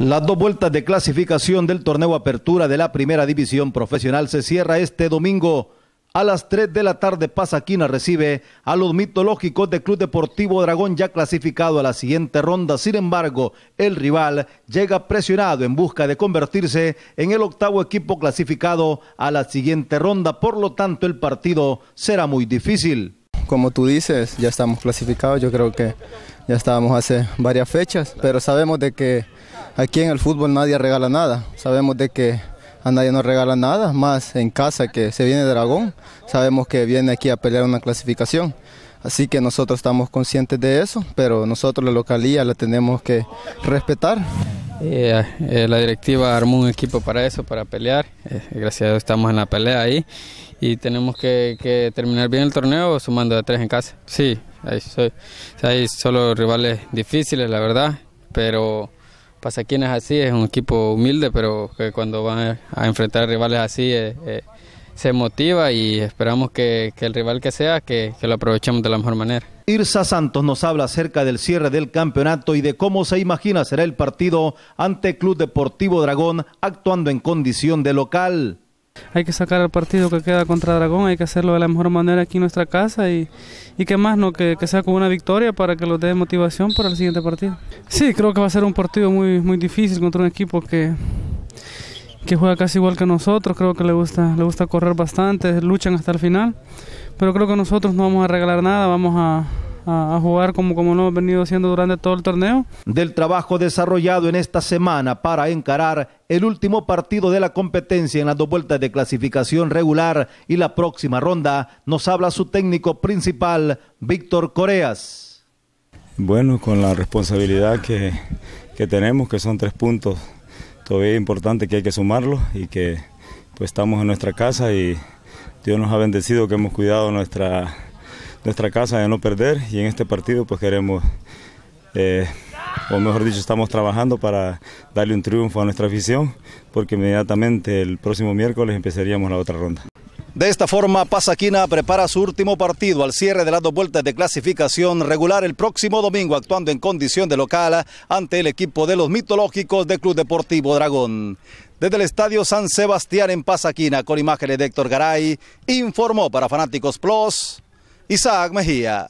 Las dos vueltas de clasificación del torneo Apertura de la Primera División Profesional se cierra este domingo. A las 3 de la tarde Pasaquina recibe a los mitológicos del Club Deportivo Dragón ya clasificado a la siguiente ronda. Sin embargo, el rival llega presionado en busca de convertirse en el octavo equipo clasificado a la siguiente ronda. Por lo tanto, el partido será muy difícil. Como tú dices, ya estamos clasificados. Yo creo que ya estábamos hace varias fechas, pero sabemos de que aquí en el fútbol nadie regala nada. Sabemos de que a nadie nos regala nada, más en casa que se viene Dragón, sabemos que viene aquí a pelear una clasificación. Así que nosotros estamos conscientes de eso, pero nosotros la localía la tenemos que respetar. Eh, eh, la directiva armó un equipo para eso, para pelear. Eh, gracias a Dios estamos en la pelea ahí y tenemos que, terminar bien el torneo sumando de tres en casa. Sí, ahí hay solo rivales difíciles, la verdad, pero quién es así, es un equipo humilde, pero que cuando van a enfrentar rivales así eh, eh, se motiva y esperamos que, el rival que sea, que, que, lo aprovechemos de la mejor manera. Irsa Santos nos habla acerca del cierre del campeonato y de cómo se imagina será el partido ante Club Deportivo Dragón actuando en condición de local hay que sacar el partido que queda contra Dragón, hay que hacerlo de la mejor manera aquí en nuestra casa y, y que más, no que, sea con una victoria para que los dé motivación para el siguiente partido. Sí, creo que va a ser un partido muy, muy difícil contra un equipo que que juega casi igual que nosotros, creo que le gusta, le gusta correr bastante, luchan hasta el final, pero creo que nosotros no vamos a regalar nada, vamos a, a, jugar como, como lo venido haciendo durante todo el torneo. Del trabajo desarrollado en esta semana para encarar el último partido de la competencia en las dos vueltas de clasificación regular y la próxima ronda, nos habla su técnico principal, Víctor Coreas. Bueno, con la responsabilidad que, tenemos, que son tres puntos todavía importante que hay que sumarlos y que pues estamos en nuestra casa y Dios nos ha bendecido que hemos cuidado nuestra nuestra casa de no perder y en este partido pues queremos, eh, o mejor dicho, estamos trabajando para darle un triunfo a nuestra afición porque inmediatamente el próximo miércoles empezaríamos la otra ronda. De esta forma, Pasaquina prepara su último partido al cierre de las dos vueltas de clasificación regular el próximo domingo, actuando en condición de local ante el equipo de los mitológicos de Club Deportivo Dragón. Desde el Estadio San Sebastián en Pasaquina, con imágenes de Héctor Garay, informó para Fanáticos Plus, Isaac Mejía.